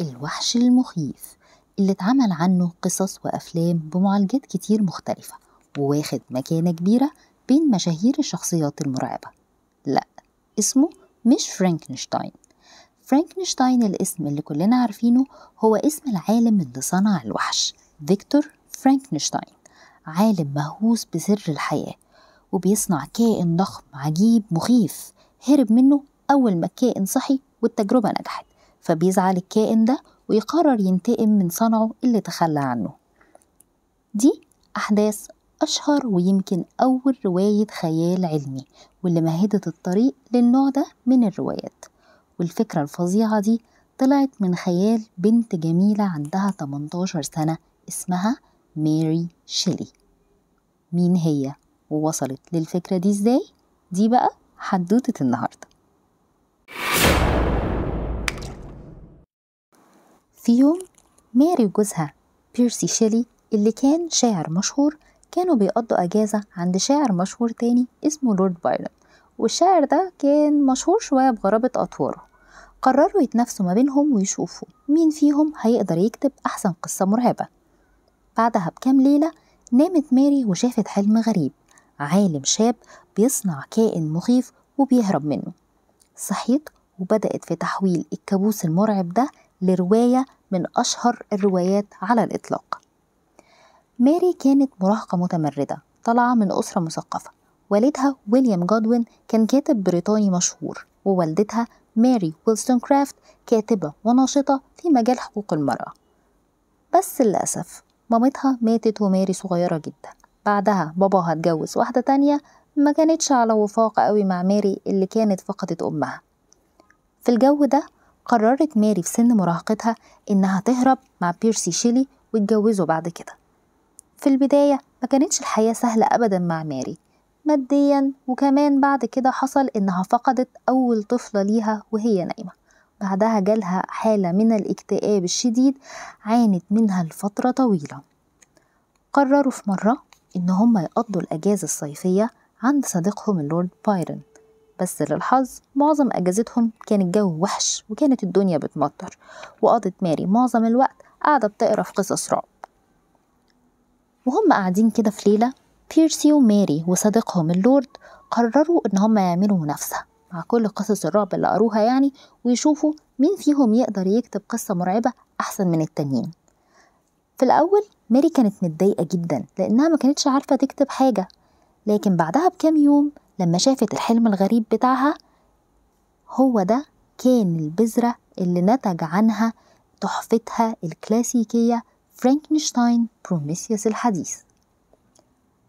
الوحش المخيف اللي اتعمل عنه قصص وأفلام بمعالجات كتير مختلفة وواخد مكانة كبيرة بين مشاهير الشخصيات المرعبة لأ اسمه مش فرانكنشتاين فرانكنشتاين الاسم اللي كلنا عارفينه هو اسم العالم اللي صنع الوحش فيكتور فرانكنشتاين عالم مهووس بسر الحياة وبيصنع كائن ضخم عجيب مخيف هرب منه أول ما الكائن صحي والتجربة نجحت فبيزعل الكائن ده ويقرر ينتقم من صنعه اللي تخلى عنه دي أحداث أشهر ويمكن أول رواية خيال علمي واللي مهدت الطريق للنوع ده من الروايات والفكرة الفظيعة دي طلعت من خيال بنت جميلة عندها 18 سنة اسمها ماري شيلي مين هي ووصلت للفكرة دي ازاي؟ دي بقى حدوتة النهارده في يوم ماري وجوزها بيرسي شيلي اللي كان شاعر مشهور كانوا بيقضوا أجازة عند شاعر مشهور تاني اسمه لورد بايرن والشاعر ده كان مشهور شوية بغرابة أطواره قرروا يتنافسوا ما بينهم ويشوفوا مين فيهم هيقدر يكتب أحسن قصة مرعبة بعدها بكام ليلة نامت ماري وشافت حلم غريب عالم شاب بيصنع كائن مخيف وبيهرب منه صحيت وبدأت في تحويل الكابوس المرعب ده لرواية من أشهر الروايات على الإطلاق ماري كانت مراهقة متمردة طالعة من أسرة مثقفة والدها ويليام جودوين كان كاتب بريطاني مشهور ووالدتها ماري ويلستون كرافت كاتبة وناشطة في مجال حقوق المرأة بس للأسف مامتها ماتت وماري صغيرة جدا بعدها باباها اتجوز واحدة تانية ما كانتش على وفاق قوي مع ماري اللي كانت فقدت أمها في الجو ده قررت ماري في سن مراهقتها إنها تهرب مع بيرسي شيلي وتجوزه بعد كده في البداية ما كانتش الحياة سهلة أبدا مع ماري ماديا وكمان بعد كده حصل إنها فقدت أول طفلة ليها وهي نايمة بعدها جالها حالة من الاكتئاب الشديد عانت منها لفترة طويلة قرروا في مرة إن هما يقضوا الأجازة الصيفية عند صديقهم اللورد بايرن بس للحظ معظم أجازتهم كان الجو وحش وكانت الدنيا بتمطر وقضت ماري معظم الوقت قاعدة بتقرا في قصص رعب وهم قاعدين كده في ليلة بيرسي وماري وصديقهم اللورد قرروا إن هم يعملوا منافسة مع كل قصص الرعب اللي قروها يعني ويشوفوا مين فيهم يقدر يكتب قصة مرعبة أحسن من التانيين في الأول ماري كانت متضايقة جدا لأنها ما كانتش عارفة تكتب حاجة لكن بعدها بكام يوم لما شافت الحلم الغريب بتاعها هو ده كان البذرة اللي نتج عنها تحفتها الكلاسيكية فرانكنشتاين بروميسيوس الحديث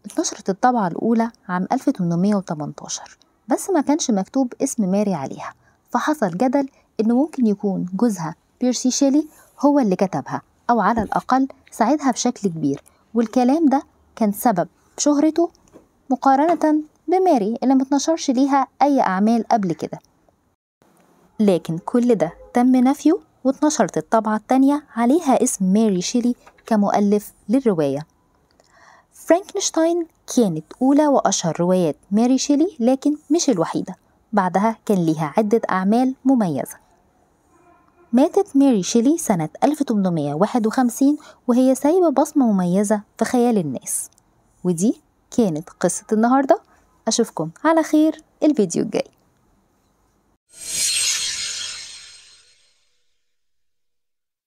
اتنشرت الطبعة الأولى عام 1818 بس ما كانش مكتوب اسم ماري عليها فحصل جدل إنه ممكن يكون جوزها بيرسي شيلي هو اللي كتبها أو على الأقل ساعدها بشكل كبير والكلام ده كان سبب شهرته مقارنة بماري اللي متنشرش ليها أي أعمال قبل كده لكن كل ده تم نفيه واتنشرت الطبعة التانية عليها اسم ماري شيلي كمؤلف للرواية فرانكنشتاين كانت أولى وأشهر روايات ماري شيلي لكن مش الوحيدة بعدها كان ليها عدة أعمال مميزة ماتت ماري شيلي سنة 1851 وهي سايبة بصمة مميزة في خيال الناس ودي كانت قصة النهاردة أشوفكم على خير الفيديو الجاي